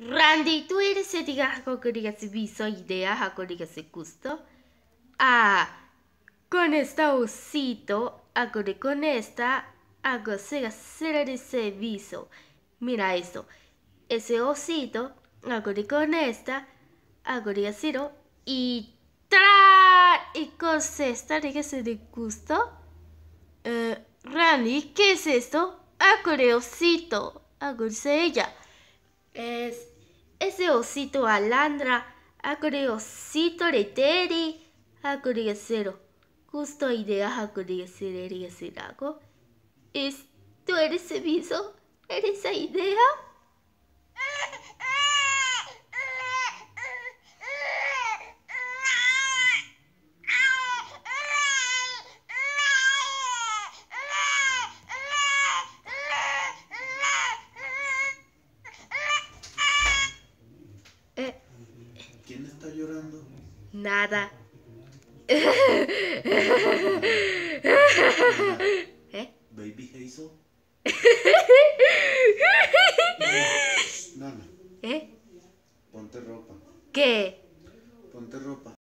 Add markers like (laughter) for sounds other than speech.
Randy, ¿tú eres el gajo que digas viso ¿Ideas a que que se gusto? Ah, con esta osito, hago con esta, hago será de ese viso. Mira esto, ese osito, hago con esta, hago de cero y ¡tra! Y con esta se de gusto. Eh, Randy, ¿qué es esto? Hago de osito, hago de ella. Es ese osito alandra, acuriosito acurio cero. Justo idea acuriosero, ¿Es, ¿Tú eres ese viso? ¿Eres esa idea? Nada. ¿Eh? Baby Hazel. (laughs) Nada. ¿Eh? Ponte ropa. ¿Qué? Ponte ropa.